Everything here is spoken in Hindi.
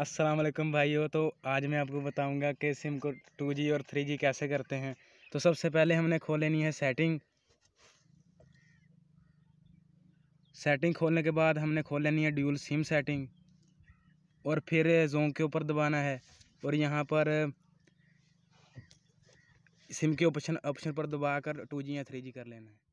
वालेकुम भाइयों तो आज मैं आपको बताऊंगा कि सिम को 2G और 3G कैसे करते हैं तो सबसे पहले हमने खोल लेनी है सेटिंग सेटिंग खोलने के बाद हमने खोल लेनी है ड्यूल सिम सेटिंग और फिर जोंग के ऊपर दबाना है और यहाँ पर सिम के ऑप्शन ऑप्शन पर दबा कर टू या थ्री कर लेना है